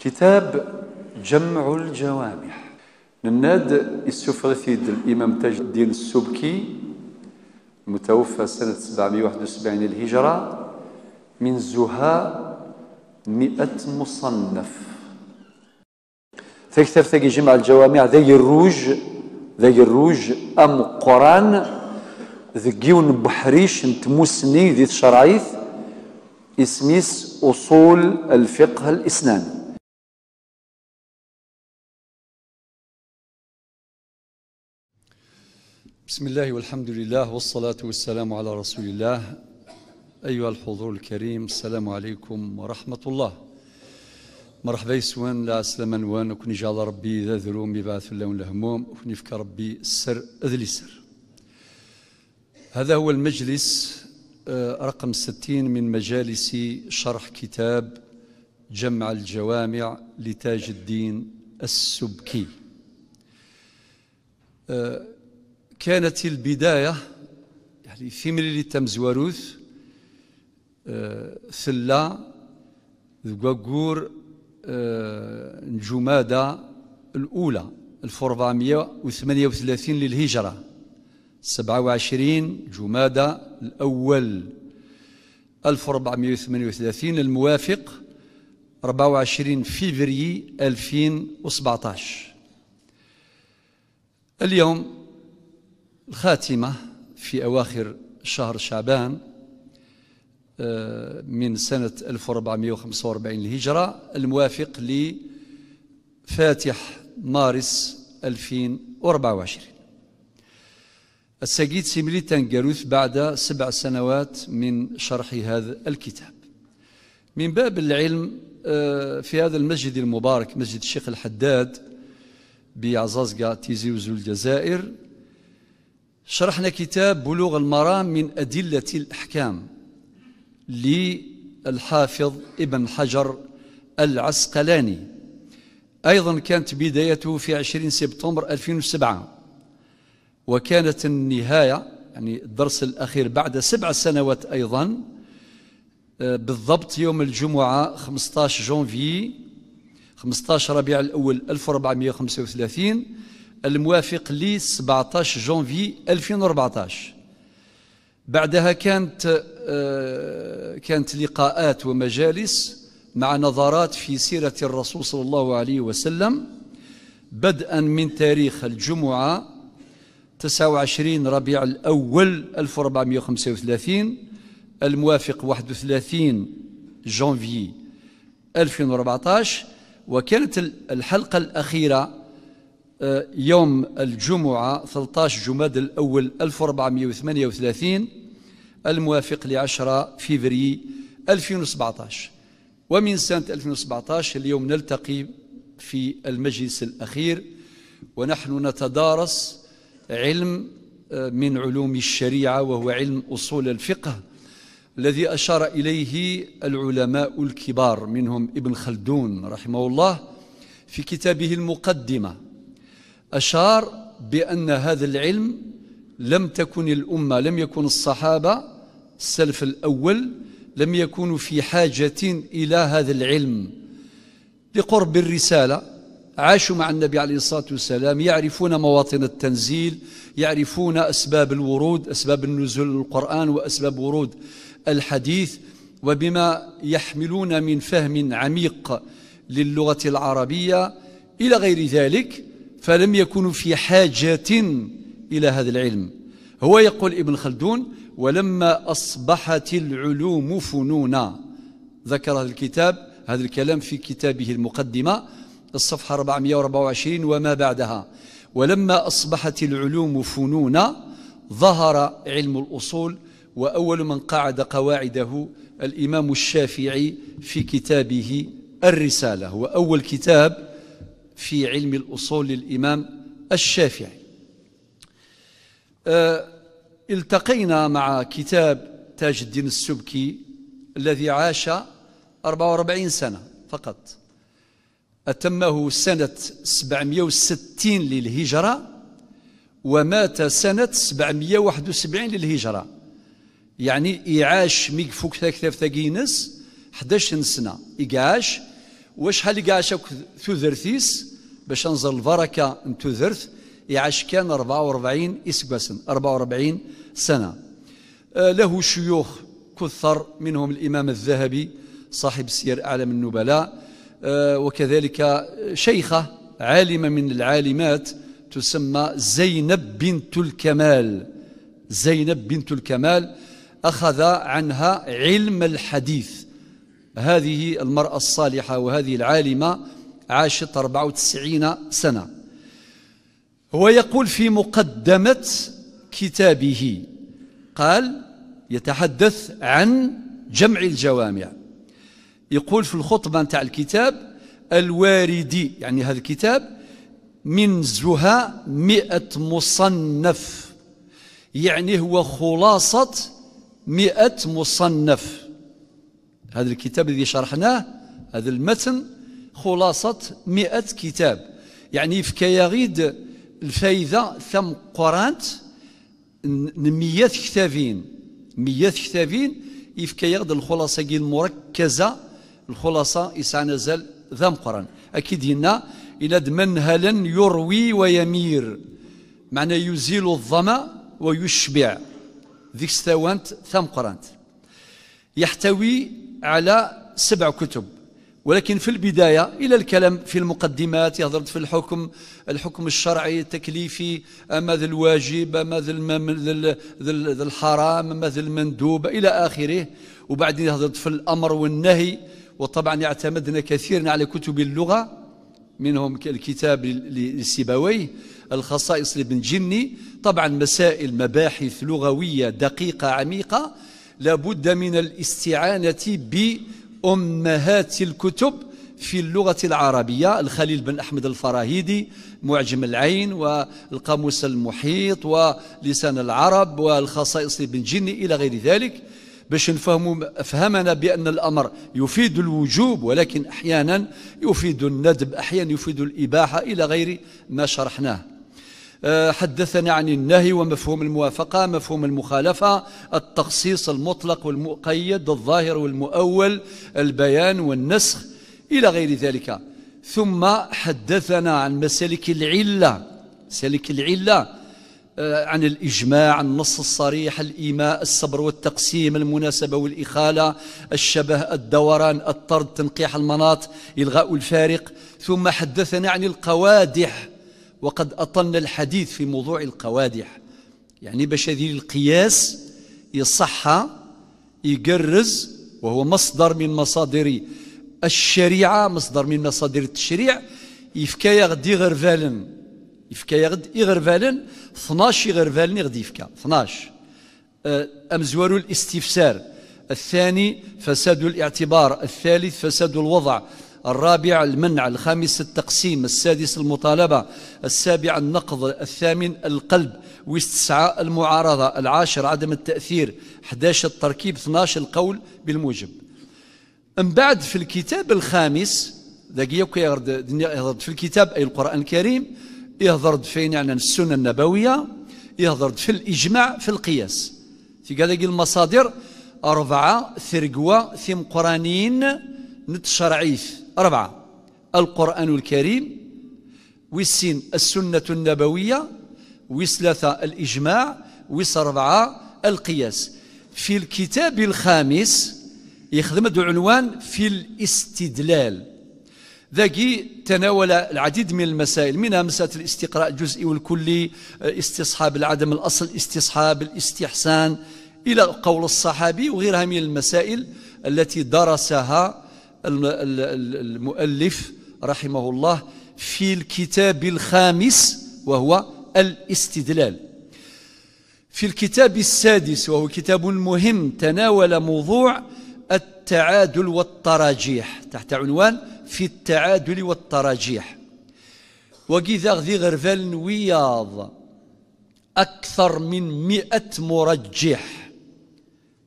كتاب جمع الجوامع نناد السفرثيد الإمام تاج الدين السبكي متوفى سنة 771 الهجرة من زها مئة مصنف تكتب تجي جمع الجوامع ذي الروج ذي الروج أم قران ذقيون بحريش مسني ذي الشرعيث اسميس أصول الفقه الإسلامي بسم الله والحمد لله والصلاة والسلام على رسول الله أيها الحضور الكريم السلام عليكم ورحمة الله مرحبا يسوان لا أسلم أنوان وكني جعل ربي ذا ذروم يبعث اللون الهموم وكني فكر ربي السر أذلي سر هذا هو المجلس آه، رقم ستين من مجالس شرح كتاب جمع الجوامع لتاج الدين السبكي آه، كانت البداية يعني في ملي تم زواروث آه، ذقاقور آه، جمادة الأولى 1438 للهجرة 27 جمادة الأول 1438 الموافق 24 فيفري 2017 اليوم الخاتمة في أواخر شهر شعبان آه، من سنة 1445 الهجرة الموافق لفاتح مارس 2024 السيد سيملي تنجاروث بعد سبع سنوات من شرح هذا الكتاب من باب العلم آه، في هذا المسجد المبارك مسجد الشيخ الحداد بعزازقة وزول الجزائر شرحنا كتاب بلوغ المرام من أدلة الأحكام للحافظ ابن حجر العسقلاني أيضا كانت بدايته في 20 سبتمبر 2007 وكانت النهاية يعني الدرس الأخير بعد سبع سنوات أيضا بالضبط يوم الجمعة 15 جونفي 15 ربيع الأول 1435 الموافق ل 17 جانفي 2014 بعدها كانت آه، كانت لقاءات ومجالس مع نظرات في سيرة الرسول صلى الله عليه وسلم بدءا من تاريخ الجمعة 29 ربيع الأول 1435 الموافق 31 جانفي 2014 وكانت الحلقة الأخيرة آه، يوم الجمعة 13 جماد الأول 1438 الموافق ل 10 فيفري 2017 ومن سنة 2017 اليوم نلتقي في المجلس الأخير ونحن نتدارس علم آه، من علوم الشريعة وهو علم أصول الفقه الذي أشار إليه العلماء الكبار منهم ابن خلدون رحمه الله في كتابه المقدمة أشار بأن هذا العلم لم تكن الأمة لم يكن الصحابة السلف الأول لم يكونوا في حاجة إلى هذا العلم لقرب الرسالة عاشوا مع النبي عليه الصلاة والسلام يعرفون مواطن التنزيل يعرفون أسباب الورود أسباب النزول القرآن وأسباب ورود الحديث وبما يحملون من فهم عميق للغة العربية إلى غير ذلك فلم يكونوا في حاجة إلى هذا العلم هو يقول ابن خلدون ولما أصبحت العلوم فنونا ذكر هذا الكتاب هذا الكلام في كتابه المقدمة الصفحة 424 وما بعدها ولما أصبحت العلوم فنونا ظهر علم الأصول وأول من قعد قواعده الإمام الشافعي في كتابه الرسالة هو أول كتاب في علم الأصول للإمام الشافعي آه، التقينا مع كتاب تاج الدين السبكي الذي عاش 44 سنة فقط أتمه سنة 760 للهجرة ومات سنة 771 للهجرة يعني إعاش ميك فوك ثاك ثاقينس 11 سنة إعاش واش كاع قاشك ثوذرثيس باش انزل البركه نتوذرث يعاش كان 44 اسقاسن 44 سنه أه، له شيوخ كثر منهم الامام الذهبي صاحب سير اعلم النبلاء أه، وكذلك شيخه عالمه من العالمات تسمى زينب بنت الكمال زينب بنت الكمال اخذ عنها علم الحديث هذه المرأة الصالحة وهذه العالمة عاشت 94 سنة هو يقول في مقدمة كتابه قال يتحدث عن جمع الجوامع يقول في الخطبة نتاع الكتاب الواردي يعني هذا الكتاب من زهاء مئة مصنف يعني هو خلاصة مئة مصنف هذا الكتاب الذي شرحناه هذا المتن خلاصة مئة كتاب يعني في كياغيد الفايدة ثم قرانت مئة كتابين مئة كتابين كياغيد الخلاصة المركزة الخلاصة إسعى نزل ثم قران أكيد هنا إلى من هلن يروي ويمير معنى يزيل الظما ويشبع ذيك ستوانت ثم قرانت يحتوي على سبع كتب ولكن في البداية إلى الكلام في المقدمات يهضر في الحكم الحكم الشرعي التكليفي أما ذي الواجب أما ذي الحرام أما ذي المندوب إلى آخره وبعدين يهضر في الأمر والنهي وطبعا اعتمدنا كثيرا على كتب اللغة منهم الكتاب لسيبويه الخصائص لابن جني طبعا مسائل مباحث لغوية دقيقة عميقة لابد من الاستعانة بأمهات الكتب في اللغة العربية الخليل بن أحمد الفراهيدي معجم العين والقاموس المحيط ولسان العرب والخصائص بن جني إلى غير ذلك باش نفهموا فهمنا بأن الأمر يفيد الوجوب ولكن أحيانا يفيد الندب أحيانا يفيد الإباحة إلى غير ما شرحناه آه، حدثنا عن النهي ومفهوم الموافقة مفهوم المخالفة التخصيص المطلق والمقيد الظاهر والمؤول البيان والنسخ إلى غير ذلك ثم حدثنا عن مسالك العلة مسالك العلة آه، عن الإجماع النص الصريح الإيماء الصبر والتقسيم المناسبة والإخالة الشبه الدوران الطرد تنقيح المناط إلغاء الفارق ثم حدثنا عن القوادح وقد أطلنا الحديث في موضوع القوادح يعني باش هذه القياس يصحى يقرز وهو مصدر من مصادر الشريعة مصدر من مصادر التشريع يفكا يغد يغر فالن يفكا يغد يغر فالن 12 يغر فالن غدي يفكا 12 أه، أمزور الاستفسار الثاني فساد الاعتبار الثالث فساد الوضع الرابع المنع الخامس التقسيم السادس المطالبة السابع النقض الثامن القلب والتسعة المعارضة العاشر عدم التأثير 11 التركيب 12 القول بالموجب من بعد في الكتاب الخامس دقيقة يهضر في الكتاب أي القرآن الكريم يهضر في يعني السنة النبوية يهضر في الإجماع في القياس في كذا المصادر أربعة ثرقوة ثم قرانين نتشرعيث أربعة القرآن الكريم وسين السنة النبوية وثلاثة الإجماع وأربعة القياس في الكتاب الخامس يخدم عنوان في الاستدلال ذاكي تناول العديد من المسائل منها مسألة الاستقراء الجزئي والكلي استصحاب العدم الأصل استصحاب الاستحسان إلى قول الصحابي وغيرها من المسائل التي درسها المؤلف رحمه الله في الكتاب الخامس وهو الاستدلال في الكتاب السادس وهو كتاب مهم تناول موضوع التعادل والتراجيح تحت عنوان في التعادل والتراجيح وكذا غذي غرفال وياض أكثر من مئة مرجح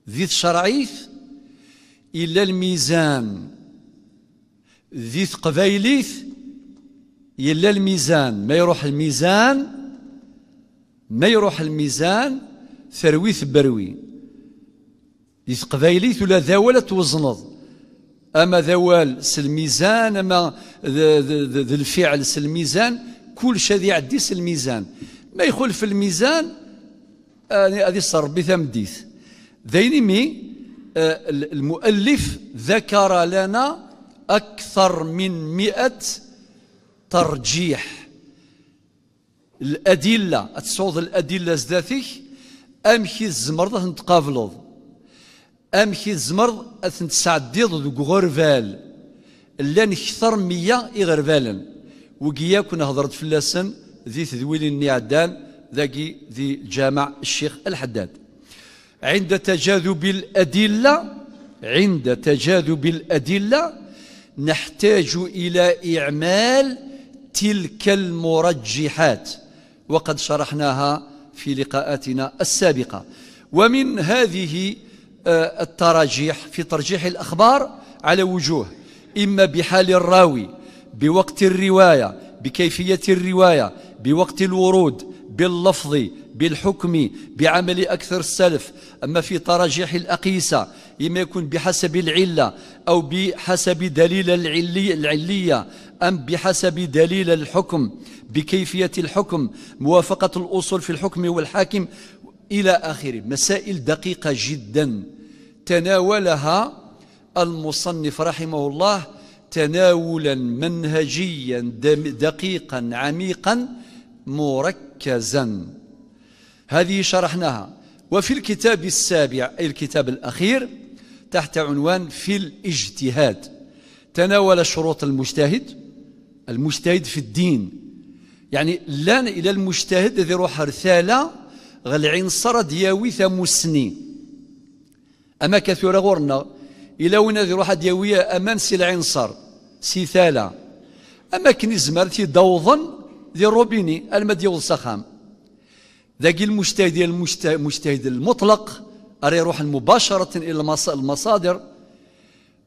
ذي الشرعيث إلى الميزان ذي قبيليس يلا الميزان ما يروح الميزان ما يروح الميزان ثرويث بروي ذي قبيليس ولا ذاول توزنض أما ذوال سلميزان أما ذي الفعل سلميزان كل شيء يعدي سلميزان ما يخل في الميزان هذه بثام ديث ذيني مي آه، المؤلف ذكر لنا أكثر من مئة ترجيح الأدلة تصعود الأدلة زداتك أمشي الزمرض تنتقافلض أمشي الزمرض تنتسعديض ذو غرفال لان اكثر مية إغرفالا وقيا كنا هضرت في اللسن ذي تذويل النعدان ذاكي ذي جامع الشيخ الحداد عند تجاذب الأدلة عند تجاذب الأدلة نحتاج إلى إعمال تلك المرجحات وقد شرحناها في لقاءاتنا السابقة ومن هذه آه، التراجيح في ترجيح الأخبار على وجوه إما بحال الراوي بوقت الرواية بكيفية الرواية بوقت الورود باللفظ بالحكم بعمل أكثر السلف أما في تراجيح الأقيسة إما يكون بحسب العلة أو بحسب دليل العلية أم بحسب دليل الحكم بكيفية الحكم موافقة الأصول في الحكم والحاكم إلى آخره مسائل دقيقة جدا تناولها المصنف رحمه الله تناولا منهجيا دقيقا عميقا مركزا هذه شرحناها وفي الكتاب السابع أي الكتاب الأخير تحت عنوان في الاجتهاد تناول شروط المجتهد المجتهد في الدين يعني لان إلى المجتهد الذي روح رثالة غالعنصر دياوي مسني أما كثير غورنا إلى وين ذي روح دياوية أمان سي العنصر سي ثالة أما كنزمر زمرتي دوضا ذي روبيني المديو سخام ذاك المجتهد المجتهد المطلق راه يروح مباشره الى المصادر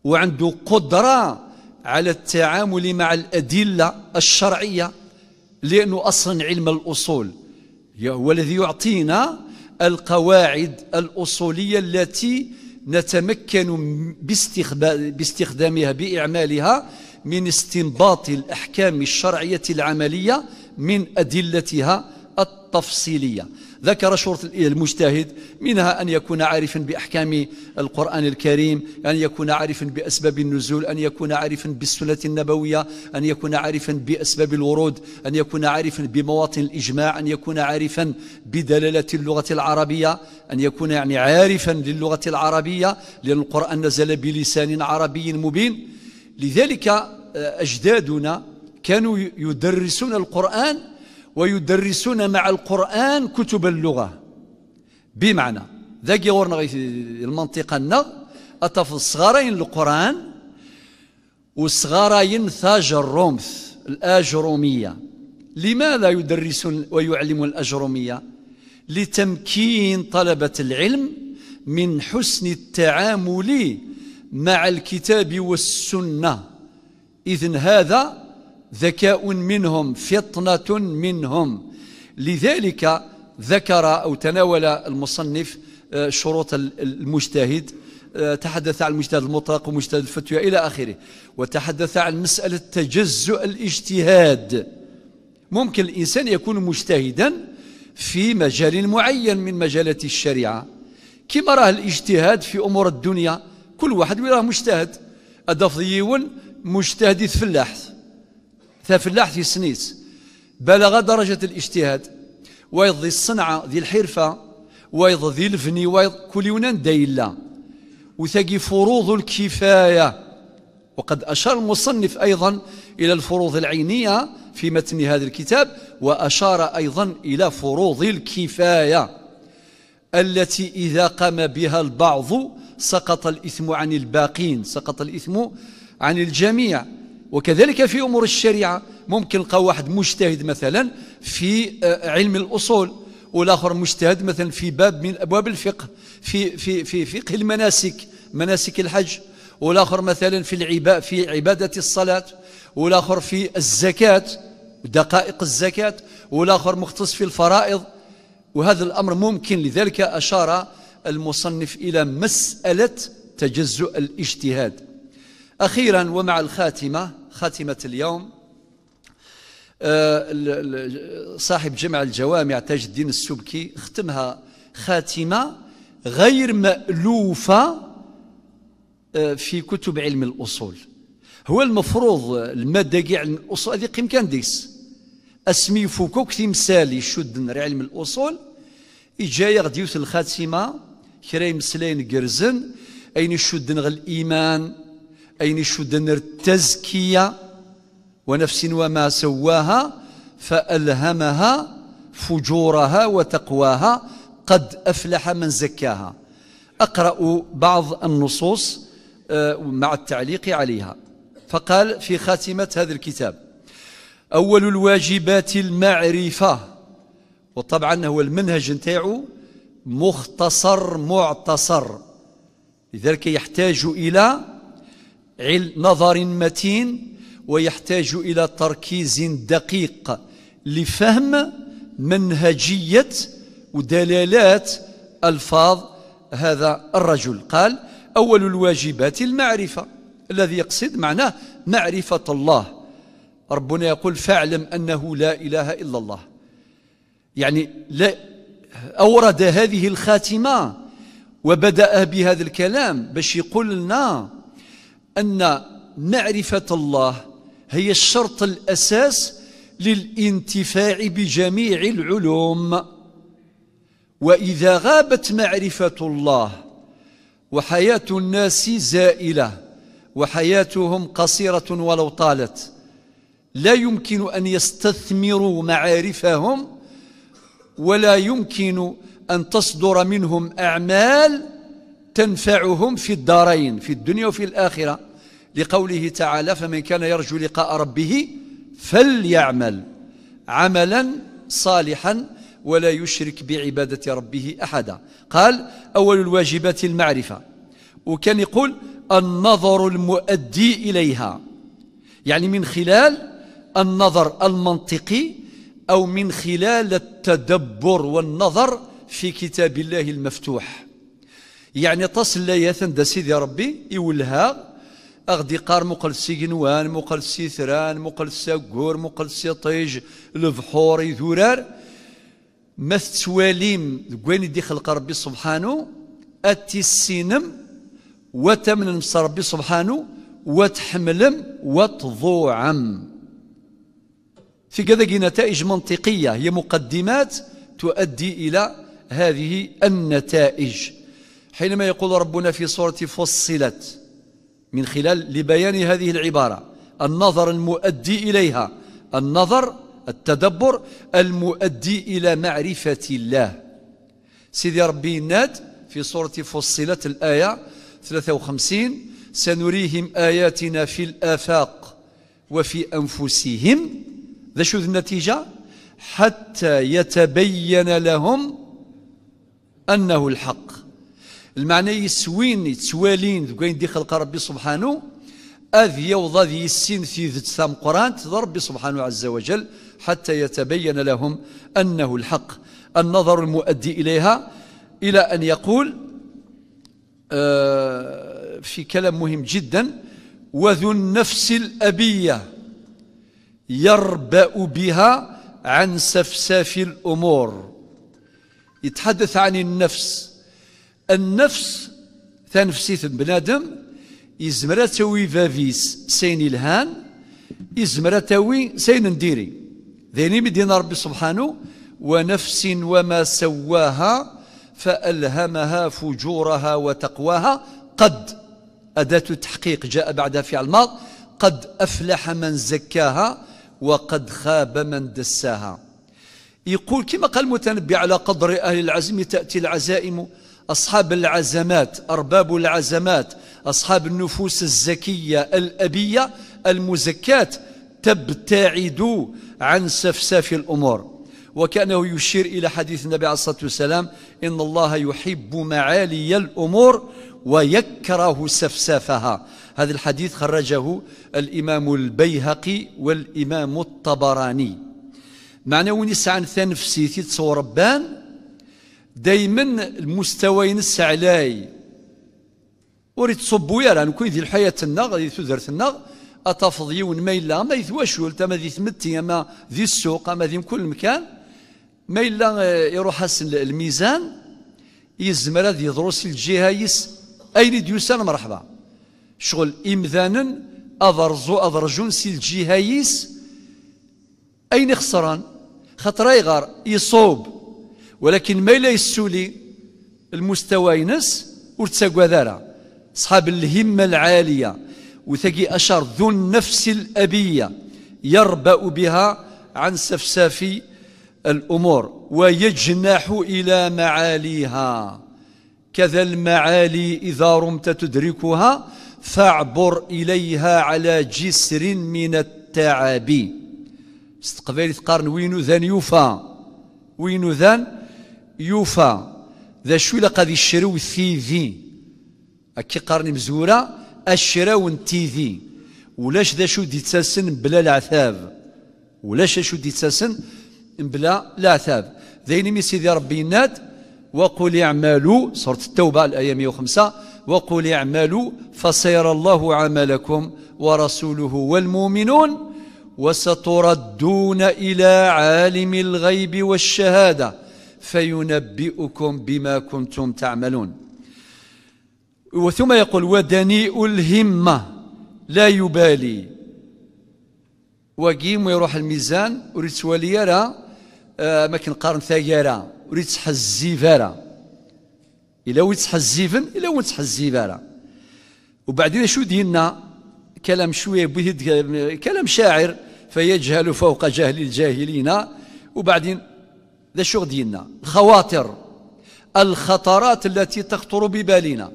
وعنده قدره على التعامل مع الادله الشرعيه لانه اصلا علم الاصول هو الذي يعطينا القواعد الاصوليه التي نتمكن باستخدامها باعمالها من استنباط الاحكام الشرعيه العمليه من ادلتها تفصيلية ذكر شرط المجتهد منها أن يكون عارفا بأحكام القرآن الكريم أن يكون عارفا بأسباب النزول أن يكون عارفا بالسنة النبوية أن يكون عارفا بأسباب الورود أن يكون عارفا بمواطن الإجماع أن يكون عارفا بدلالة اللغة العربية أن يكون يعني عارفا للغة العربية لأن القرآن نزل بلسان عربي مبين لذلك آه، أجدادنا كانوا يدرسون القرآن ويدرسون مع القرآن كتب اللغة بمعنى ذاك غورنا المنطقة النغ أتف الصغارين القرآن وصغارين ثاج الرمث الأجرومية لماذا يدرسون ويعلمون الأجرومية لتمكين طلبة العلم من حسن التعامل مع الكتاب والسنة إذن هذا ذكاء منهم فطنة منهم لذلك ذكر أو تناول المصنف آه، شروط المجتهد آه، تحدث عن المجتهد المطلق ومجتهد الفتوى إلى آخره وتحدث عن مسألة تجزؤ الاجتهاد ممكن الإنسان يكون مجتهدا في مجال معين من مجالات الشريعة كما راه الاجتهاد في أمور الدنيا كل واحد ويراه مجتهد أدفضيون مجتهد فلاح ففلاح في سنيس بلغ درجة الاجتهاد ويض ذي الصنعة ذي الحرفة ويض ذي الفني ويض كل يونان دايلا وثقي فروض الكفاية وقد أشار المصنف أيضا إلى الفروض العينية في متن هذا الكتاب وأشار أيضا إلى فروض الكفاية التي إذا قام بها البعض سقط الإثم عن الباقين سقط الإثم عن الجميع وكذلك في أمور الشريعة ممكن نلقى واحد مجتهد مثلا في آه، علم الأصول والآخر مجتهد مثلا في باب من أبواب الفقه في, في, في فقه المناسك مناسك الحج والآخر مثلا في, العباء في عبادة الصلاة والآخر في الزكاة دقائق الزكاة والآخر مختص في الفرائض وهذا الأمر ممكن لذلك أشار المصنف إلى مسألة تجزؤ الاجتهاد أخيرا ومع الخاتمة خاتمة اليوم آه، صاحب جمع الجوامع تاج الدين السبكي ختمها خاتمة غير مألوفة آه، في كتب علم الأصول هو المفروض المادة كاع علم الأصول هذه قيم كانديس اسمي فوكوك تمثالي شد علم الأصول إجاية غديوث الخاتمة كريم سلين قرزن أين شدن غل الإيمان أين شدن التزكية ونفس وما سواها فألهمها فجورها وتقواها قد أفلح من زكاها أقرأ بعض النصوص آه، مع التعليق عليها فقال في خاتمة هذا الكتاب أول الواجبات المعرفة وطبعا هو المنهج نتاعو مختصر معتصر لذلك يحتاج إلى علم نظر متين ويحتاج إلى تركيز دقيق لفهم منهجية ودلالات ألفاظ هذا الرجل قال أول الواجبات المعرفة الذي يقصد معناه معرفة الله ربنا يقول فاعلم أنه لا إله إلا الله يعني لا أورد هذه الخاتمة وبدأ بهذا الكلام باش يقول لنا أن معرفة الله هي الشرط الأساس للانتفاع بجميع العلوم وإذا غابت معرفة الله وحياة الناس زائلة وحياتهم قصيرة ولو طالت لا يمكن أن يستثمروا معارفهم ولا يمكن أن تصدر منهم أعمال تنفعهم في الدارين في الدنيا وفي الآخرة لقوله تعالى فمن كان يرجو لقاء ربه فليعمل عملا صالحا ولا يشرك بعبادة ربه أحدا قال أول الواجبات المعرفة وكان يقول النظر المؤدي إليها يعني من خلال النظر المنطقي أو من خلال التدبر والنظر في كتاب الله المفتوح يعني طاس اللايات دا سيدي ربي يولها اغدي قار مقل سيجنوان مقل سيثران مقل ساقور مقل سيطيج البحور يذورار ما تسواليم دقوين دي خلق ربي سبحانه اتي السينم وتمن ربي سبحانه وتحملم وتضوعم في كذا نتائج منطقية هي مقدمات تؤدي إلى هذه النتائج حينما يقول ربنا في سورة فصلت من خلال لبيان هذه العبارة النظر المؤدي إليها النظر التدبر المؤدي إلى معرفة الله سيدي ربي ناد في سورة فصلت الآية 53 سنريهم آياتنا في الآفاق وفي أنفسهم ذا شو النتيجة حتى يتبين لهم أنه الحق المعنى يسوين يتوالين دقين دي خلق ربي سبحانه أذ يوضى ذي السين في ذات ثام قران ربي سبحانه عز وجل حتى يتبين لهم أنه الحق النظر المؤدي إليها إلى أن يقول آه في كلام مهم جدا وذو النفس الأبية يربأ بها عن سفساف الأمور يتحدث عن النفس النفس تنفسيت بنادم يزمر تاوي فافيس سين الهان يزمر تاوي سين نديري ذيني مدينا ربي سبحانه ونفس وما سواها فألهمها فجورها وتقواها قد أداة التحقيق جاء بعدها في الماض قد أفلح من زكاها وقد خاب من دساها يقول كما قال المتنبي على قدر أهل العزم تأتي العزائم أصحاب العزمات أرباب العزمات أصحاب النفوس الزكية الأبية المزكاة تبتعد عن سفساف الأمور وكأنه يشير إلى حديث النبي عليه الصلاة والسلام إن الله يحب معالي الأمور ويكره سفسافها هذا الحديث خرجه الإمام البيهقي والإمام الطبراني معنى ونسعى نثان تصور ربان دائما المستوى ينس علي وريت تصبو يا ران كون ذي الحياه النغ ذي تدرت النغ أتفضي ما الا ما ولتا ما ذي ثمتي اما ذي السوق اما ذي كل مكان ما الا آه، يروح حسن الميزان يزمر هذه دروس الجهايس اين ديوسان مرحبا شغل امذانا اضرزو اضرجون سي الجهايس اين خسران خطر يغار يصوب ولكن ما لا يسولي المستوى ينس ورتساقوا صحاب الهمة العالية وثقي اشار ذو النفس الأبية يربأ بها عن سفساف الأمور ويجنح إلى معاليها كذا المعالي إذا رمت تدركها فاعبر إليها على جسر من التعب استقبالي تقارن وينو ذان يوفى وينو ذان يوفا ذا شو لقد الشرو ثي ذي أكي قرن مزورة الشرو تي ذي ولاش ذا شو ديتساسن بلا العثاب ولاش شو ديتساسن بلا العثاب ذين مي سيدي ربي يناد وقل اعملوا سورة التوبة الآية 105 وقل اعملوا فسيرى الله عملكم ورسوله والمؤمنون وستردون إلى عالم الغيب والشهادة فينبئكم بما كنتم تعملون وثم يقول ودنيء الهمة لا يبالي وقيم ويروح الميزان وريت سواليارا آه ما كنقارن ثيارا وريد تحزيفارا إلا وين تحزيفن إلا وين تحزيفارا وبعدين شو دينا كلام شوية كلام شاعر فيجهل فوق جهل الجاهلين وبعدين ذا شو ديالنا الخواطر الخطرات التي تخطر ببالنا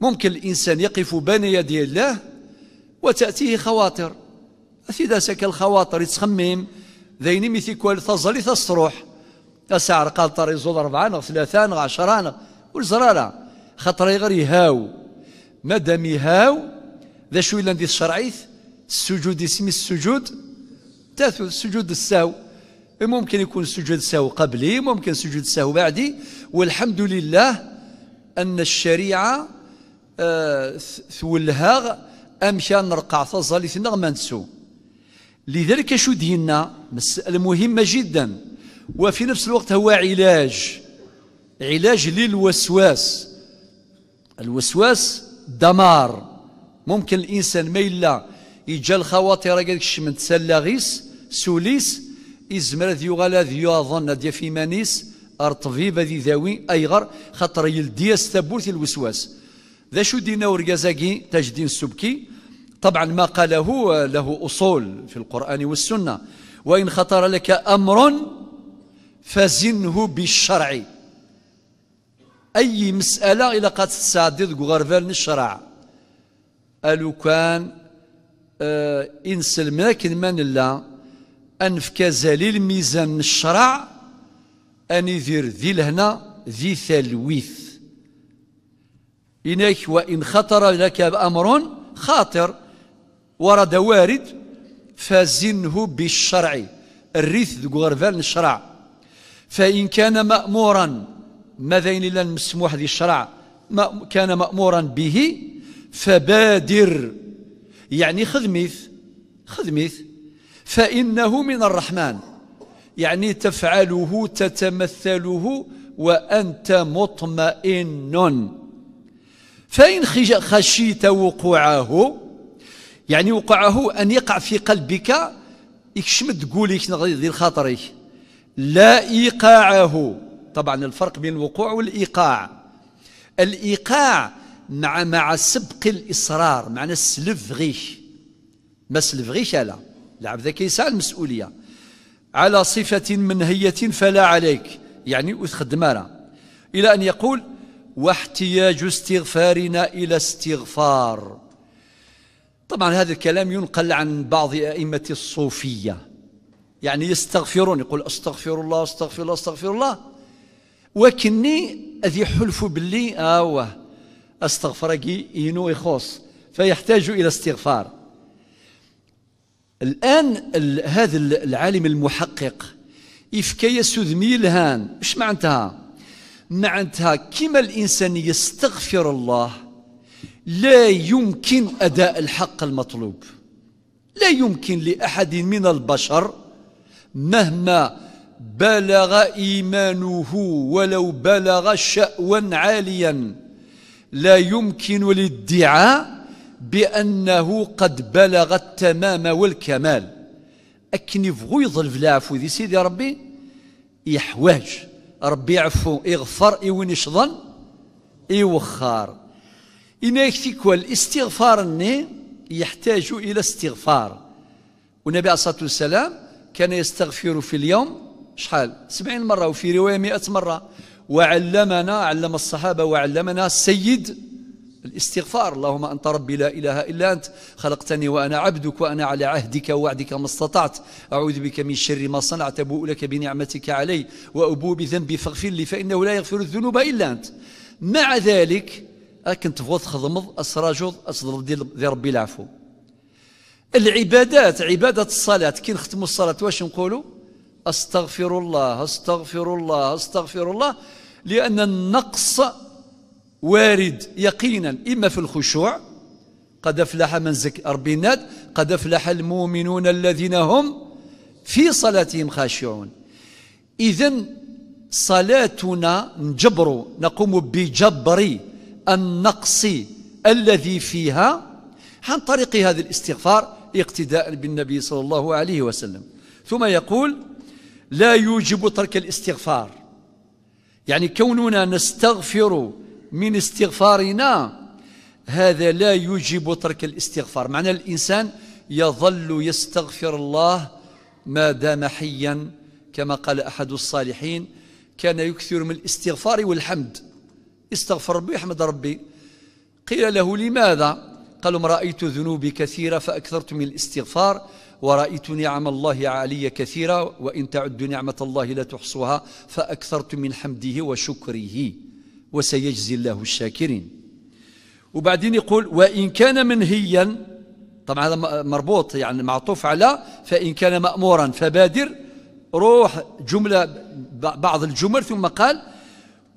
ممكن الإنسان يقف بين يدي الله وتأتيه خواطر أسيدا سك الخواطر يتخمم ذيني مثي كوال تظلي تستروح أسعر قال طري زول أربعة ثلاثة عشرة والزرارة خطر هاو يهاو مادام يهاو ذا شو إلا ندي الشرعيث السجود اسم السجود تاثو السجود الساو ممكن يكون سجود سهو قبلي ممكن سجود سهو بعدي والحمد لله أن الشريعة آه ثولها أمشى نرقع تظل ثنغ منسو لذلك شو دينا مسألة مهمة جدا وفي نفس الوقت هو علاج علاج للوسواس الوسواس دمار ممكن الإنسان ما إلا يجا الخواطر قالك من تسلاغيس سوليس إزمرا ذي غالا ذي أظن ذي في مانيس الطبيب ذي ذاوي أيغر خطر يلدياس تابوت الوسواس ذا شو دينا تاج تجدين السبكي طبعا ما قاله له أصول في القرآن والسنة وإن خطر لك أمر فزنه بالشرع أي مسألة إلى قد تساعدد غرفال الشرع ألو كان آه إنسل لكن من الله أنفك زالي الميزان الشرع أن يدير ذي لهنا ذي ثلويث إنك وإن خطر لك أمر خاطر ورد وارد فزنه بالشرع الريث ذو غرفان الشرع فإن كان مأمورا ماذا إلا المسموح ذي الشرع كان مأمورا به فبادر يعني خذ ميث خذ ميث فإنه من الرحمن يعني تفعله تتمثله وأنت مطمئن فإن خشيت وقوعه يعني وقعه أن يقع في قلبك يكشم تقولي دير خاطري لا إيقاعه طبعا الفرق بين الوقوع والإيقاع الإيقاع مع مع سبق الإصرار معنى غيش ما سلف غيش ألا العبد كيسعى المسؤولية على صفة منهية فلا عليك يعني أتخدم إلى أن يقول واحتياج استغفارنا إلى استغفار طبعا هذا الكلام ينقل عن بعض أئمة الصوفية يعني يستغفرون يقول استغفر الله استغفر الله استغفر الله وكني أذي حلف باللي آوه استغفرك ينو يخص فيحتاج إلى استغفار الآن هذا العالم المحقق يفكايا سودمي الهان اش معناتها معناتها كما الإنسان يستغفر الله لا يمكن أداء الحق المطلوب لا يمكن لأحد من البشر مهما بلغ إيمانه ولو بلغ شأوا عاليا لا يمكن للدعاء بأنه قد بلغ التمام والكمال أكن يبغو يظلف العفو ذي سيدي ربي يحواج ربي يعفو يغفر يوين يشظن يوخار إن يكتيكوا الاستغفار ني يحتاج إلى استغفار والنبي عليه الصلاة والسلام كان يستغفر في اليوم شحال سبعين مرة وفي رواية مئة مرة وعلمنا علم الصحابة وعلمنا السيد الاستغفار اللهم أنت ربي لا إله إلا أنت خلقتني وأنا عبدك وأنا على عهدك ووعدك ما استطعت أعوذ بك من شر ما صنعت أبوء لك بنعمتك علي وأبوء بذنبي فاغفر لي فإنه لا يغفر الذنوب إلا أنت مع ذلك أه، كنت فوض خضمض أسراجض أصدر ذي ربي العفو العبادات عبادة الصلاة كي نختموا الصلاة واش نقولوا أستغفر الله أستغفر الله أستغفر الله لأن النقص وارد يقينا إما في الخشوع قد أفلح من زكى ربينات قد أفلح المؤمنون الذين هم في صلاتهم خاشعون إذا صلاتنا نجبر نقوم بجبر النقص الذي فيها عن طريق هذا الاستغفار اقتداء بالنبي صلى الله عليه وسلم ثم يقول لا يوجب ترك الاستغفار يعني كوننا نستغفر من استغفارنا هذا لا يوجب ترك الاستغفار معنى الإنسان يظل يستغفر الله ما دام حيا كما قال أحد الصالحين كان يكثر من الاستغفار والحمد استغفر ربي احمد ربي قيل له لماذا قالوا رأيت ذنوبي كثيرة فأكثرت من الاستغفار ورأيت نعم الله علي كثيرة وإن تعدوا نعمة الله لا تحصوها فأكثرت من حمده وشكره وسيجزي الله الشاكرين وبعدين يقول وإن كان منهيا طبعا هذا مربوط يعني معطوف على فإن كان مأمورا فبادر روح جملة بعض الجمل ثم قال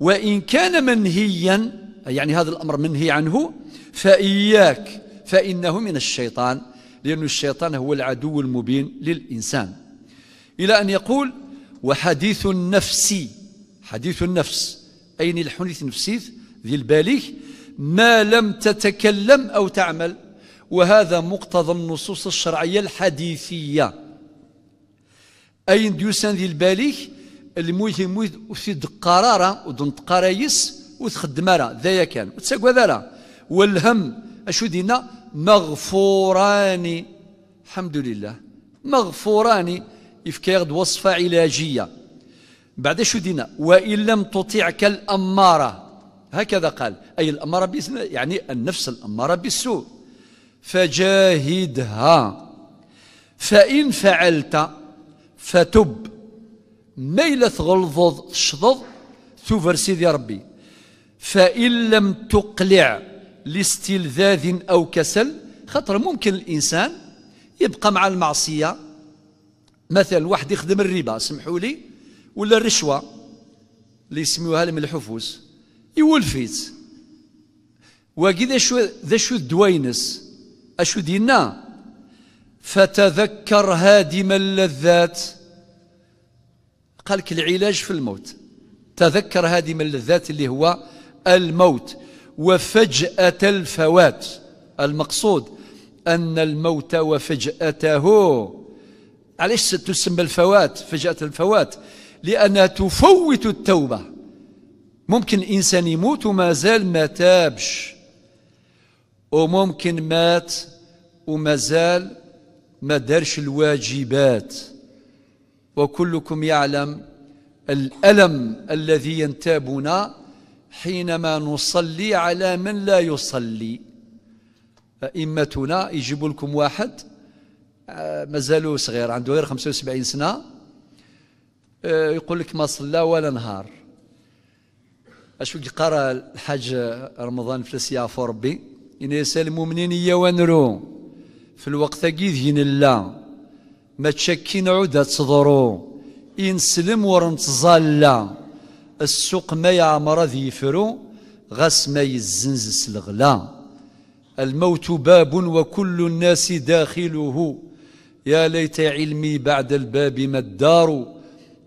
وإن كان منهيا يعني هذا الأمر منهي عنه فإياك فإنه من الشيطان لأن الشيطان هو العدو المبين للإنسان إلى أن يقول وحديث النفس حديث النفس أين الحنيث النفسيث ذي البالغ ما لم تتكلم أو تعمل وهذا مقتضى النصوص الشرعية الحديثية أين ديوسان ذي البالغ المهم وثد قرارة ودنت قرايس وتخدم راه ذايا كان وتساقوا ذا والهم أشو دينا مغفوران الحمد لله مغفوران يفكر وصفة علاجية بعد شو دينا وإن لم تطيعك الأمارة هكذا قال أي الأمارة يعني النفس الأمارة بالسوء فجاهدها فإن فعلت فتب ميلة غلظظ تشضض ثوفر سيدي ربي فإن لم تقلع لاستلذاذ أو كسل خطر ممكن الإنسان يبقى مع المعصية مثلا واحد يخدم الربا سمحوا لي ولا الرشوة اللي يسميوها الملح وفوس يولفيت وكي ذا شو ذا شو الدوينس اشو دينا فتذكر هادم اللذات قالك العلاج في الموت تذكر هادم اللذات اللي هو الموت وفجأة الفوات المقصود أن الموت وفجأته علاش تسمى الفوات فجأة الفوات لأنها تفوت التوبة ممكن إنسان يموت وما زال ما تابش وممكن مات وما زال ما دارش الواجبات وكلكم يعلم الألم الذي ينتابنا حينما نصلي على من لا يصلي أئمتنا يجيب لكم واحد آه، مازالو صغير عنده غير 75 سنة آه، يقول لك ما صلى ولا نهار اش قرا الحاج رمضان في يا ربي ان يسال المؤمنين يا ونرو في الوقت هنا لا ما تشكين عودة تصدرو إن سلم تزال لا السوق ما يعمر ذي فرو غس ما يزنز سلغلا الموت باب وكل الناس داخله يا ليت علمي بعد الباب ما الدار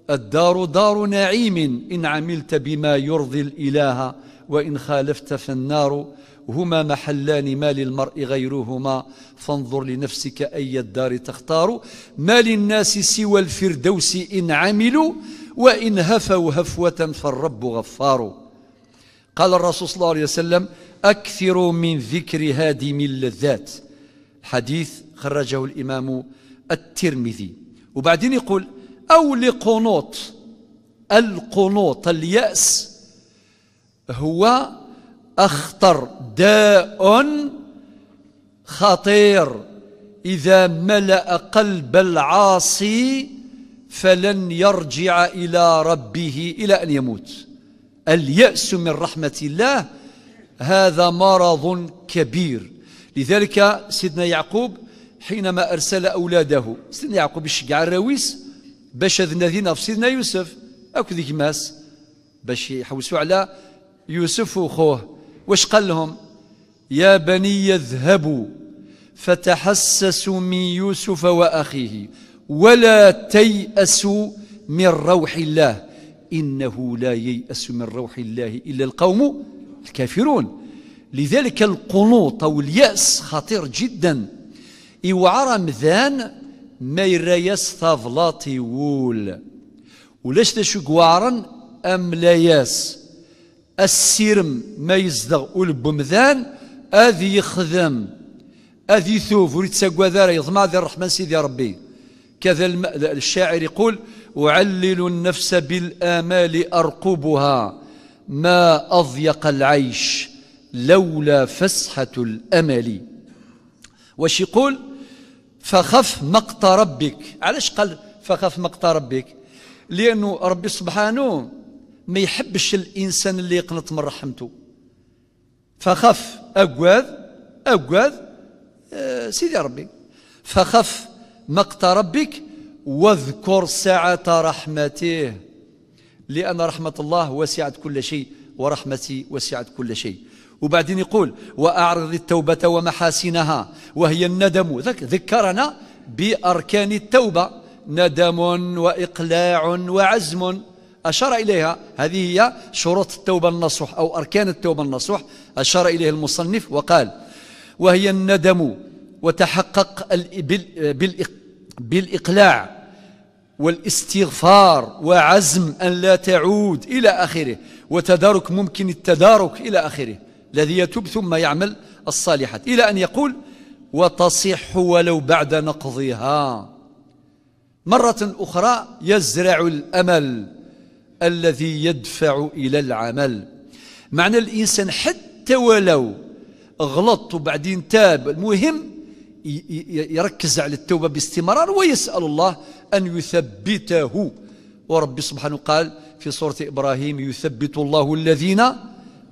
الدار دار نعيم إن عملت بما يرضي الإله وإن خالفت فالنار هما محلان ما للمرء غيرهما فانظر لنفسك أي الدار تختار ما للناس سوى الفردوس إن عملوا وإن هفوا هفوة فالرب غفار قال الرسول صلى الله عليه وسلم أكثروا من ذكر هادم اللذات حديث خرجه الإمام الترمذي وبعدين يقول أو لقنوط القنوط اليأس هو أخطر داء خطير إذا ملأ قلب العاصي فلن يرجع إلى ربه إلى أن يموت اليأس من رحمة الله هذا مرض كبير لذلك سيدنا يعقوب حينما أرسل أولاده سيدنا يعقوب الشقع الراويس باش هذ الذين في سيدنا يوسف ذيك ماس باش يحوسوا على يوسف وخوه واش قال لهم يا بني اذهبوا فتحسسوا من يوسف وأخيه ولا تيأسوا من روح الله إنه لا ييأس من روح الله إلا القوم الكافرون لذلك القنوط أو اليأس خطير جدا يوعر مذان ما يريس ثفلاتي وول ولاش تشو قوارن أم لياس السيرم ما يزدغ والبمذان أذي يخدم أذي وريت ويتساقوا ذا يضمع ذا الرحمن سيدي ربي كذا الشاعر يقول أعلل النفس بالآمال أرقبها ما أضيق العيش لولا فسحة الأمل واش يقول فخف مقت ربك علاش قال فخف مقت ربك لأنه ربي سبحانه ما يحبش الإنسان اللي يقنط من رحمته فخف أقواذ أقواذ أه سيدي ربي فخف مقت ربك واذكر سعة رحمته لأن رحمة الله وسعت كل شيء ورحمتي وسعت كل شيء وبعدين يقول وأعرض التوبة ومحاسنها وهي الندم ذكرنا بأركان التوبة ندم وإقلاع وعزم أشار إليها هذه هي شروط التوبة النصوح أو أركان التوبة النصوح أشار إليه المصنف وقال وهي الندم وتحقق بالإقلاع والاستغفار وعزم أن لا تعود إلى آخره وتدارك ممكن التدارك إلى آخره الذي يتوب ثم يعمل الصالحات إلى أن يقول وتصح ولو بعد نقضها مرة أخرى يزرع الأمل الذي يدفع إلى العمل معنى الإنسان حتى ولو غلط وبعدين تاب المهم يركز على التوبة باستمرار ويسأل الله أن يثبته ورب سبحانه قال في سورة إبراهيم يثبت الله الذين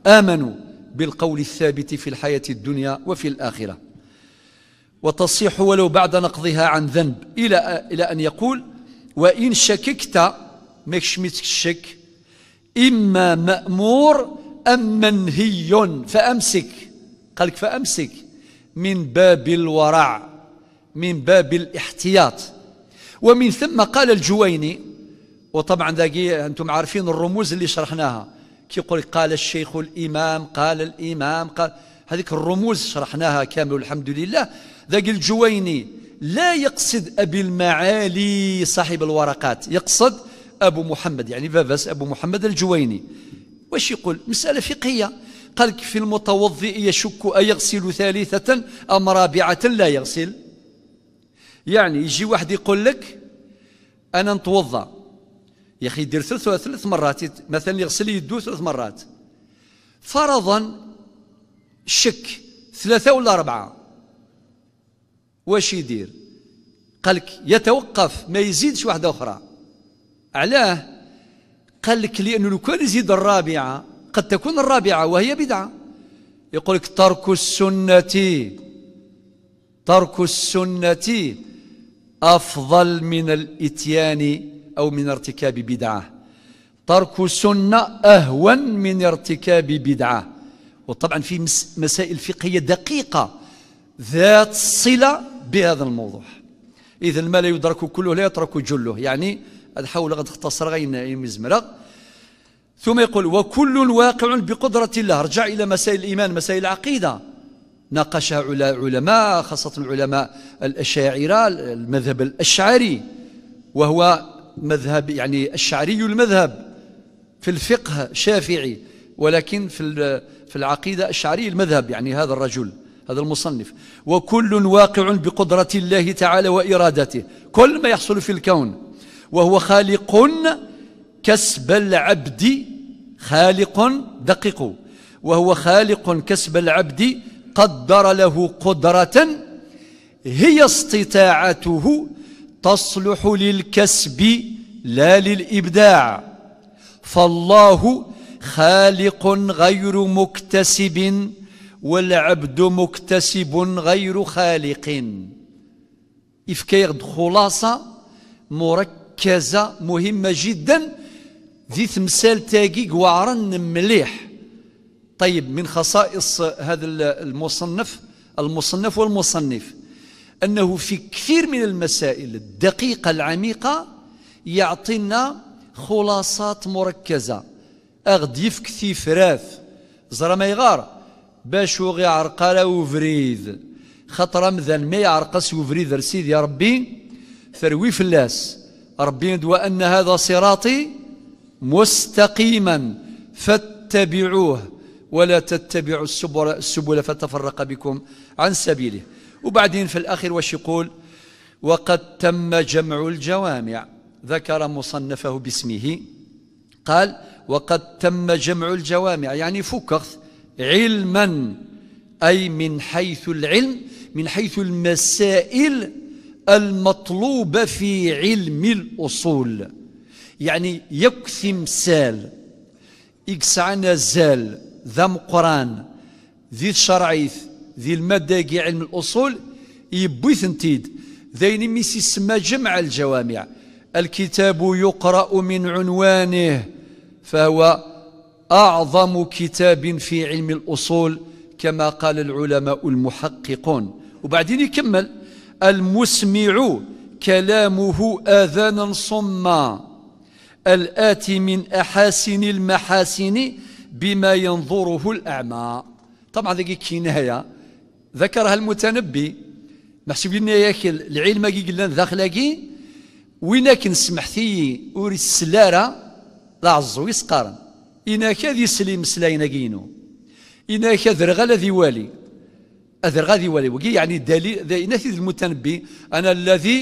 آمنوا بالقول الثابت في الحياة الدنيا وفي الآخرة وتصيح ولو بعد نقضها عن ذنب إلى, إلى أن يقول وإن شككت مش الشك إما مأمور أم منهي فأمسك قالك فأمسك من باب الورع من باب الاحتياط ومن ثم قال الجويني وطبعا ذاكي أنتم عارفين الرموز اللي شرحناها كيقول قال الشيخ الإمام قال الإمام قال هذيك الرموز شرحناها كامل والحمد لله ذاك الجويني لا يقصد أبي المعالي صاحب الورقات يقصد أبو محمد يعني فافاس أبو محمد الجويني واش يقول مسألة فقهية قال في المتوضئ يشك أيغسل ثالثة أم رابعة لا يغسل يعني يجي واحد يقول لك أنا نتوضأ يا اخي يدير ثلاث ثلاث مرات مثلا يغسل يدو ثلاث مرات فرضا شك ثلاثه ولا اربعه واش يدير قال لك يتوقف ما يزيدش واحده اخرى علاه قال لك لانه لو كان يزيد الرابعه قد تكون الرابعه وهي بدعه يقول لك ترك السنه ترك السنه افضل من الاتيان أو من ارتكاب بدعة ترك سنة أهون من ارتكاب بدعة وطبعا في مسائل فقهية دقيقة ذات صلة بهذا الموضوع إذا ما لا يدرك كله لا يترك جله يعني نحاول قد اختصر غير مزمرة ثم يقول وكل واقع بقدرة الله رجع إلى مسائل الإيمان مسائل العقيدة ناقشها علماء خاصة علماء الأشاعرة المذهب الأشعري وهو مذهب يعني الشعري المذهب في الفقه شافعي ولكن في في العقيدة الشعري المذهب يعني هذا الرجل هذا المصنف وكل واقع بقدرة الله تعالى وإرادته كل ما يحصل في الكون وهو خالق كسب العبد خالق دققوا وهو خالق كسب العبد قدر له قدرة هي استطاعته تصلح للكسب لا للإبداع فالله خالق غير مكتسب والعبد مكتسب غير خالق إفكيرد خلاصة مركزة مهمة جدا ذي تمثال تاقيق وعرن مليح طيب من خصائص هذا المصنف المصنف والمصنف أنه في كثير من المسائل الدقيقة العميقة يعطينا خلاصات مركزة أغدي يفكثي فراث زرا ما يغار باش وغي عرقالة وفريد خطر مذن ما يعرقس وفريد رسيد يا ربي ثروي فلاس ربي ندوى أن هذا صراطي مستقيما فاتبعوه ولا تتبعوا السبل فتفرق بكم عن سبيله وبعدين في الأخير وش يقول وقد تم جمع الجوامع ذكر مصنفه باسمه قال وقد تم جمع الجوامع يعني فكخ علما أي من حيث العلم من حيث المسائل المطلوبة في علم الأصول يعني سال اكس إكسعنا زال ذم قران ذي الشرعيث ذي المادة كي علم الأصول يبوي ثنتيد ذين ميسي سما جمع الجوامع الكتاب يقرأ من عنوانه فهو أعظم كتاب في علم الأصول كما قال العلماء المحققون وبعدين يكمل المسمع كلامه آذانا صما الآتي من أحاسن المحاسن بما ينظره الأعمى طبعا ذيك كناية ذكرها المتنبي نحسب لنا يا اخي العلم كي قلنا داخلاكي وين نسمح سمحتي اوري السلاره لا عزو يسقارن إنا كذي سليم سلاينا كينو إنا كذر غلا ذي والي أذر غادي والي وكي يعني دليل إنا المتنبي أنا الذي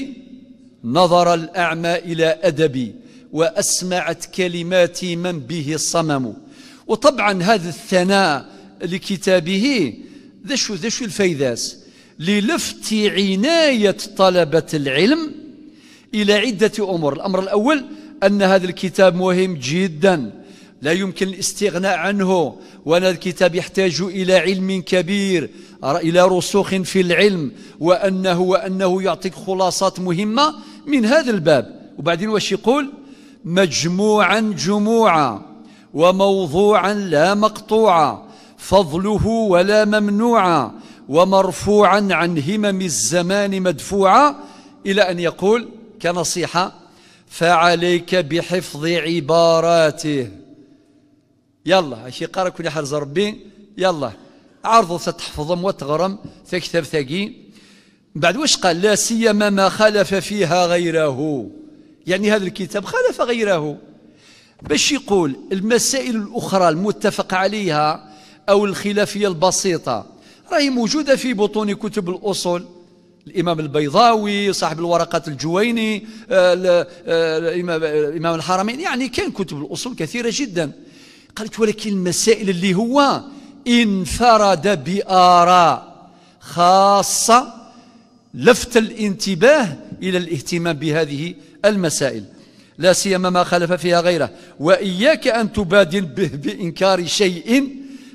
نظر الأعمى إلى أدبي وأسمعت كلماتي من به الصمم وطبعا هذا الثناء لكتابه ذا ذشو ذشو الفيداس للفت عناية طلبة العلم إلى عدة أمور الأمر الأول أن هذا الكتاب مهم جدا لا يمكن الاستغناء عنه وأن الكتاب يحتاج إلى علم كبير إلى رسوخ في العلم وأنه وأنه يعطيك خلاصات مهمة من هذا الباب وبعدين واش يقول مجموعا جموعا وموضوعا لا مقطوعا فضله ولا ممنوعا ومرفوعا عن همم الزمان مدفوعا إلى أن يقول كنصيحة فعليك بحفظ عباراته يلا أشي قارك كل حرز ربي يلا عرض ستحفظم وتغرم تكتب ثقي بعد واش قال لا سيما ما خالف فيها غيره يعني هذا الكتاب خالف غيره باش يقول المسائل الأخرى المتفق عليها أو الخلافية البسيطة راهي موجودة في بطون كتب الأصول الإمام البيضاوي صاحب الورقات الجويني آه، آه، الإمام الحرمين يعني كان كتب الأصول كثيرة جدا قالت ولكن المسائل اللي هو انفرد بآراء خاصة لفت الانتباه إلى الاهتمام بهذه المسائل لا سيما ما خالف فيها غيره وإياك أن تبادل به بإنكار شيء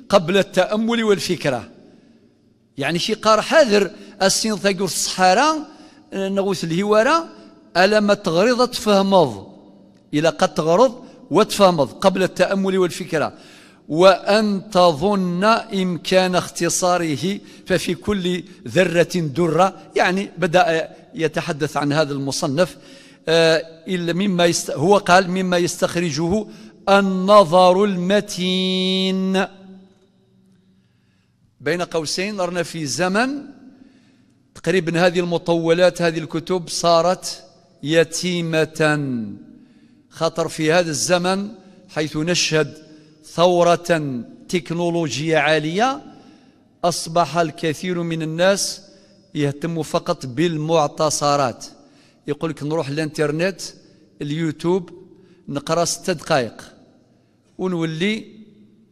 قبل التأمل والفكرة يعني شي قار حاذر السين ثقور الصحراء نغوث الهوارة ألا ما تغرض تفهمض إلى قد تغرض وتفهمض قبل التأمل والفكرة وأن تظن إمكان اختصاره ففي كل ذرة درة يعني بدأ يتحدث عن هذا المصنف آه، إلا مما هو قال مما يستخرجه النظر المتين بين قوسين رنا في زمن تقريبا هذه المطولات هذه الكتب صارت يتيمة خطر في هذا الزمن حيث نشهد ثورة تكنولوجية عالية أصبح الكثير من الناس يهتم فقط بالمعتصرات يقول لك نروح الانترنت اليوتيوب نقرا ست دقائق ونولي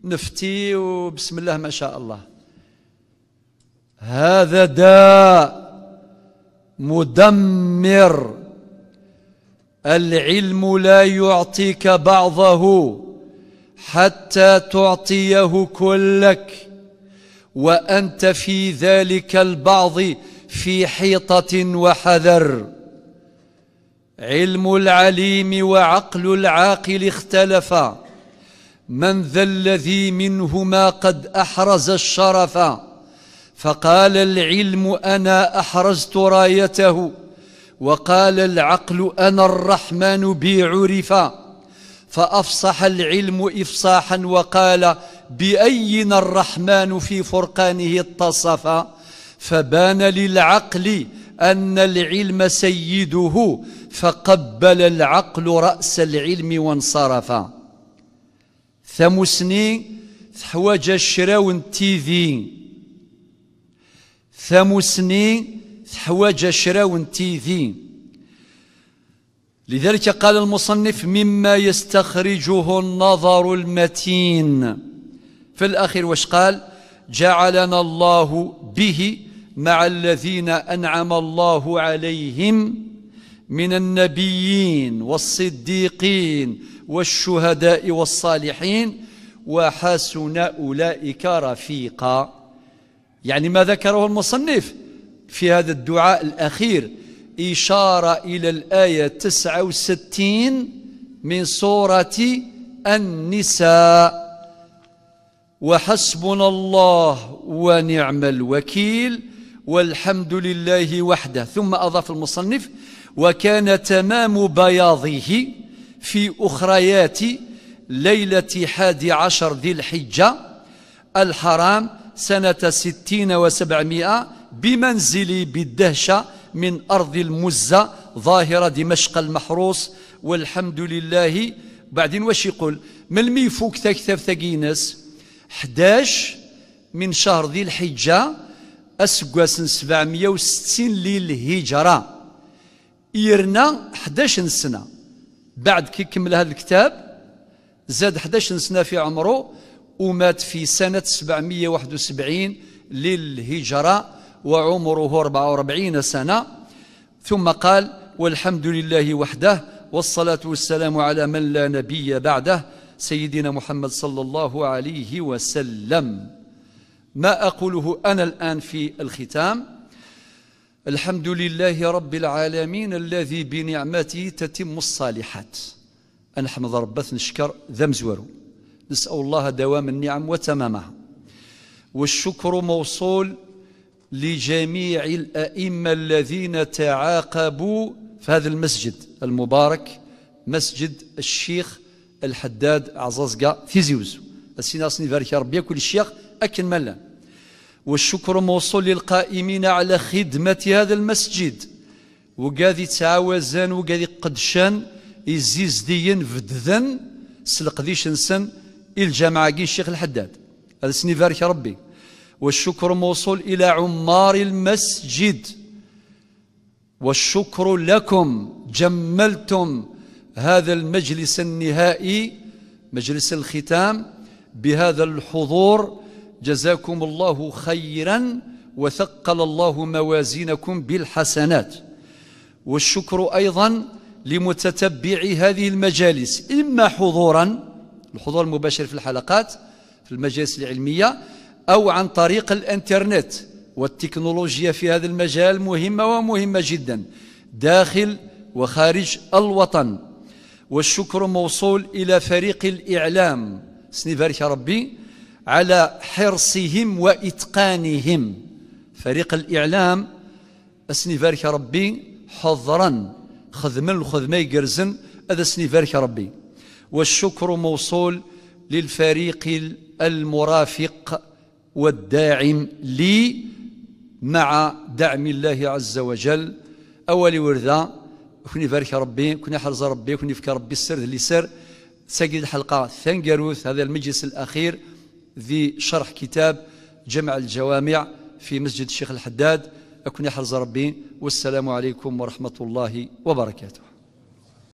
نفتي وبسم الله ما شاء الله هذا داء مدمر العلم لا يعطيك بعضه حتى تعطيه كلك وأنت في ذلك البعض في حيطة وحذر علم العليم وعقل العاقل اختلفا من ذا الذي منهما قد أحرز الشرفا فقال العلم أنا أحرزت رايته وقال العقل أنا الرحمن بي عرفا فأفصح العلم إفصاحا وقال بأينا الرحمن في فرقانه اتصفا فبان للعقل أن العلم سيده فقبل العقل رأس العلم وانصرفا ثمسني حواج الشراون تيذين ثموسني تحوج شراو تيذي لذلك قال المصنف مما يستخرجه النظر المتين في الأخير واش قال جعلنا الله به مع الذين أنعم الله عليهم من النبيين والصديقين والشهداء والصالحين وحسن أولئك رفيقاً يعني ما ذكره المصنف في هذا الدعاء الأخير إشارة إلى الآية 69 من سورة النساء وحسبنا الله ونعم الوكيل والحمد لله وحده ثم أضاف المصنف وكان تمام بياضه في أخريات ليلة حادي عشر ذي الحجة الحرام سنة ستين وسبعمائة بمنزلي بالدهشة من أرض المزة ظاهرة دمشق المحروس والحمد لله بعدين واش يقول ملمي يفوق تكتب ثقينس 11 من شهر ذي الحجة أسقاس 760 للهجرة يرنا 11 سنة بعد كي كمل هذا الكتاب زاد 11 سنة في عمره ومات في سنة 771 للهجرة وعمره 44 سنة ثم قال والحمد لله وحده والصلاة والسلام على من لا نبي بعده سيدنا محمد صلى الله عليه وسلم ما أقوله أنا الآن في الختام الحمد لله رب العالمين الذي بنعمته تتم الصالحات أنا حمد ربث نشكر ذا مزورو نسأل الله دوام النعم وتمامها والشكر موصول لجميع الأئمة الذين تعاقبوا في هذا المسجد المبارك مسجد الشيخ الحداد عزازقا في زيوزو السنة سنفارك ربي كل الشيخ أكن ملا والشكر موصول للقائمين على خدمة هذا المسجد وقاذي تعاوزان وقاذي قدشان يزيز ديين فدذن سلقديش نسن الجماعة الجامعة الشيخ الحداد هذا فارك ربي والشكر موصول إلى عمار المسجد والشكر لكم جملتم هذا المجلس النهائي مجلس الختام بهذا الحضور جزاكم الله خيرا وثقل الله موازينكم بالحسنات والشكر أيضا لمتتبعي هذه المجالس إما حضورا الحضور المباشر في الحلقات في المجالس العلمية أو عن طريق الانترنت والتكنولوجيا في هذا المجال مهمة ومهمة جدا داخل وخارج الوطن والشكر موصول إلى فريق الإعلام سنبارك ربي على حرصهم وإتقانهم فريق الإعلام سنبارك ربي حضرا من الخذمة يقرزن هذا سنبارك ربي والشكر موصول للفريق المرافق والداعم لي مع دعم الله عز وجل أول وردة كوني يبارك ربي كوني يحرز ربي كوني يفكر ربي السر اللي سر سجد حلقة ثانجروث هذا المجلس الأخير ذي شرح كتاب جمع الجوامع في مسجد الشيخ الحداد أكون يحرز ربي والسلام عليكم ورحمة الله وبركاته